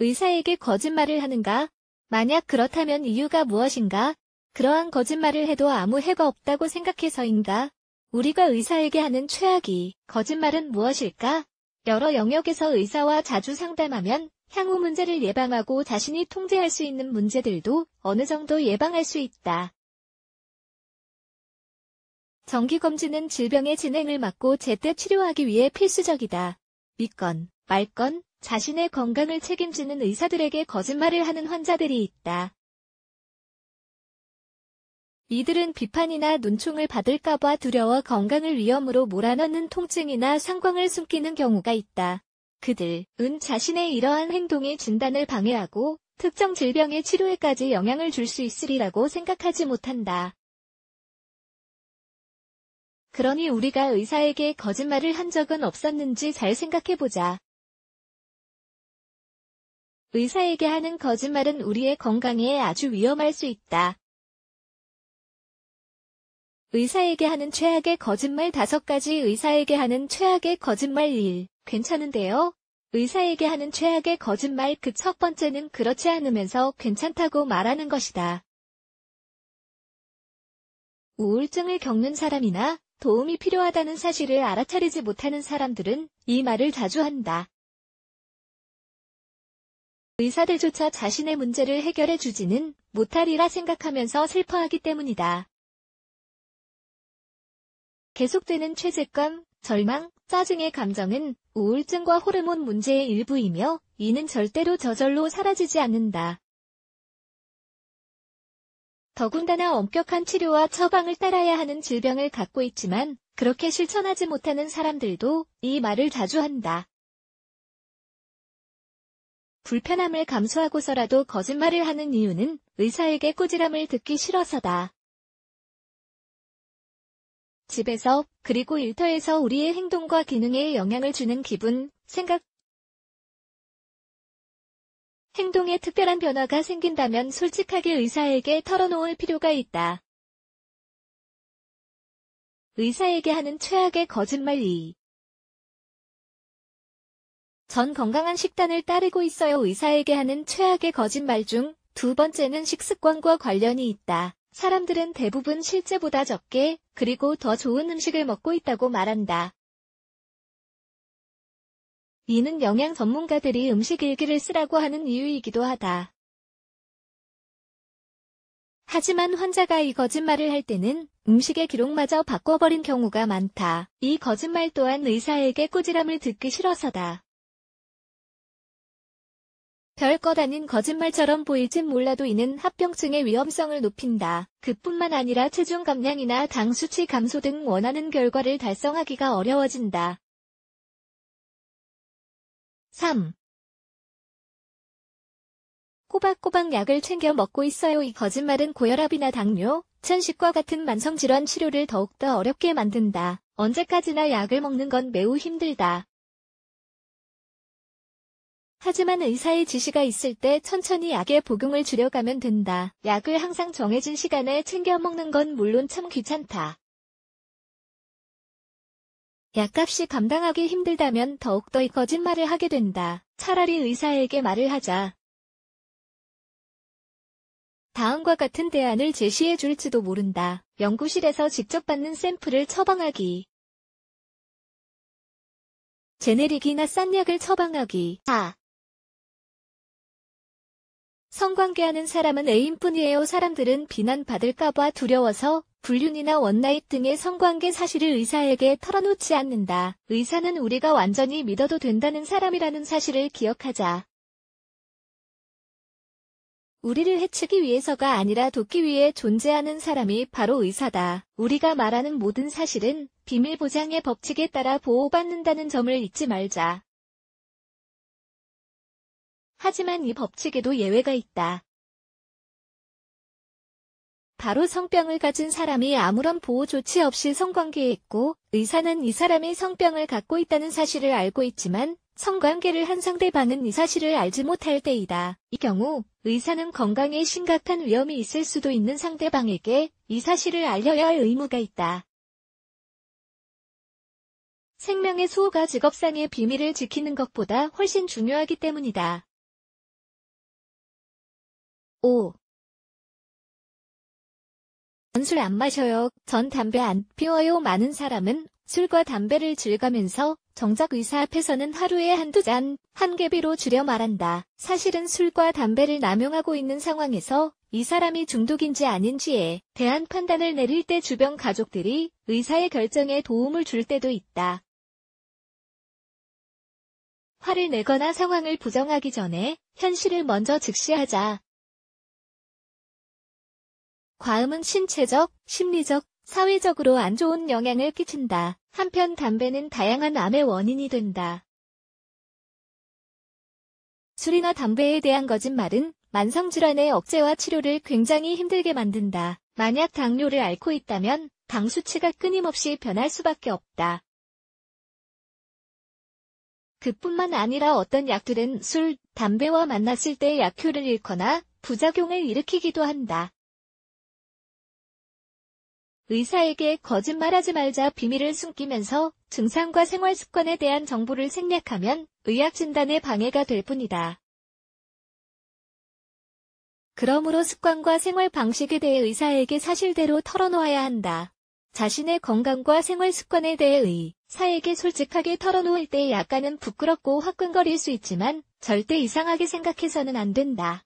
의사에게 거짓말을 하는가? 만약 그렇다면 이유가 무엇인가? 그러한 거짓말을 해도 아무 해가 없다고 생각해서인가? 우리가 의사에게 하는 최악이 거짓말은 무엇일까? 여러 영역에서 의사와 자주 상담하면 향후 문제를 예방하고 자신이 통제할 수 있는 문제들도 어느 정도 예방할 수 있다. 정기검진은 질병의 진행을 막고 제때 치료하기 위해 필수적이다. 믿건, 말건, 자신의 건강을 책임지는 의사들에게 거짓말을 하는 환자들이 있다. 이들은 비판이나 눈총을 받을까봐 두려워 건강을 위험으로 몰아넣는 통증이나 상광을 숨기는 경우가 있다. 그들은 자신의 이러한 행동이 진단을 방해하고 특정 질병의 치료에까지 영향을 줄 수 있으리라고 생각하지 못한다. 그러니 우리가 의사에게 거짓말을 한 적은 없었는지 잘 생각해보자. 의사에게 하는 거짓말은 우리의 건강에 아주 위험할 수 있다. 의사에게 하는 최악의 거짓말 5가지 의사에게 하는 최악의 거짓말 1. 괜찮은데요? 의사에게 하는 최악의 거짓말 그 첫 번째는 그렇지 않으면서 괜찮다고 말하는 것이다. 우울증을 겪는 사람이나 도움이 필요하다는 사실을 알아차리지 못하는 사람들은 이 말을 자주 한다. 의사들조차 자신의 문제를 해결해 주지는 못하리라 생각하면서 슬퍼하기 때문이다. 계속되는 죄책감, 절망, 짜증의 감정은 우울증과 호르몬 문제의 일부이며 이는 절대로 저절로 사라지지 않는다. 더군다나 엄격한 치료와 처방을 따라야 하는 질병을 갖고 있지만 그렇게 실천하지 못하는 사람들도 이 말을 자주 한다. 불편함을 감수하고서라도 거짓말을 하는 이유는 의사에게 꾸지람을 듣기 싫어서다. 집에서 그리고 일터에서 우리의 행동과 기능에 영향을 주는 기분, 생각, 행동에 특별한 변화가 생긴다면 솔직하게 의사에게 털어놓을 필요가 있다. 의사에게 하는 최악의 거짓말 이전 건강한 식단을 따르고 있어요 의사에게 하는 최악의 거짓말 중 두 번째는 식습관과 관련이 있다. 사람들은 대부분 실제보다 적게 그리고 더 좋은 음식을 먹고 있다고 말한다. 이는 영양 전문가들이 음식 일기를 쓰라고 하는 이유이기도 하다. 하지만 환자가 이 거짓말을 할 때는 음식의 기록마저 바꿔버린 경우가 많다. 이 거짓말 또한 의사에게 꾸지람을 듣기 싫어서다. 별것 아닌 거짓말처럼 보일진 몰라도 이는 합병증의 위험성을 높인다. 그뿐만 아니라 체중 감량이나 당 수치 감소 등 원하는 결과를 달성하기가 어려워진다. 3. 꼬박꼬박 약을 챙겨 먹고 있어요. 이 거짓말은 고혈압이나 당뇨, 천식과 같은 만성질환 치료를 더욱더 어렵게 만든다. 언제까지나 약을 먹는 건 매우 힘들다. 하지만 의사의 지시가 있을 때 천천히 약의 복용을 줄여가면 된다. 약을 항상 정해진 시간에 챙겨 먹는 건 물론 참 귀찮다. 약값이 감당하기 힘들다면 더욱더 거짓말을 하게 된다. 차라리 의사에게 말을 하자. 다음과 같은 대안을 제시해 줄지도 모른다. 연구실에서 직접 받는 샘플을 처방하기. 제네릭이나 싼 약을 처방하기. 4. 성관계하는 사람은 애인뿐이에요. 사람들은 비난받을까봐 두려워서 불륜이나 원나잇 등의 성관계 사실을 의사에게 털어놓지 않는다. 의사는 우리가 완전히 믿어도 된다는 사람이라는 사실을 기억하자. 우리를 해치기 위해서가 아니라 돕기 위해 존재하는 사람이 바로 의사다. 우리가 말하는 모든 사실은 비밀보장의 법칙에 따라 보호받는다는 점을 잊지 말자. 하지만 이 법칙에도 예외가 있다. 바로 성병을 가진 사람이 아무런 보호 조치 없이 성관계에 있고 의사는 이 사람이 성병을 갖고 있다는 사실을 알고 있지만 성관계를 한 상대방은 이 사실을 알지 못할 때이다. 이 경우 의사는 건강에 심각한 위험이 있을 수도 있는 상대방에게 이 사실을 알려야 할 의무가 있다. 생명의 수호가 직업상의 비밀을 지키는 것보다 훨씬 중요하기 때문이다. 5. 전 술 안 마셔요. 전 담배 안 피워요. 많은 사람은 술과 담배를 즐가면서 정작 의사 앞에서는 하루에 한두 잔, 한 개비로 줄여 말한다. 사실은 술과 담배를 남용하고 있는 상황에서 이 사람이 중독인지 아닌지에 대한 판단을 내릴 때 주변 가족들이 의사의 결정에 도움을 줄 때도 있다. 화를 내거나 상황을 부정하기 전에 현실을 먼저 직시하자 과음은 신체적, 심리적, 사회적으로 안 좋은 영향을 끼친다. 한편 담배는 다양한 암의 원인이 된다. 술이나 담배에 대한 거짓말은 만성질환의 억제와 치료를 굉장히 힘들게 만든다. 만약 당뇨를 앓고 있다면 당 수치가 끊임없이 변할 수밖에 없다. 그뿐만 아니라 어떤 약들은 술, 담배와 만났을 때 약효를 잃거나 부작용을 일으키기도 한다. 의사에게 거짓말하지 말자 비밀을 숨기면서 증상과 생활 습관에 대한 정보를 생략하면 의학 진단에 방해가 될 뿐이다. 그러므로 습관과 생활 방식에 대해 의사에게 사실대로 털어놓아야 한다. 자신의 건강과 생활 습관에 대해 의사에게 솔직하게 털어놓을 때 약간은 부끄럽고 화끈거릴 수 있지만 절대 이상하게 생각해서는 안 된다.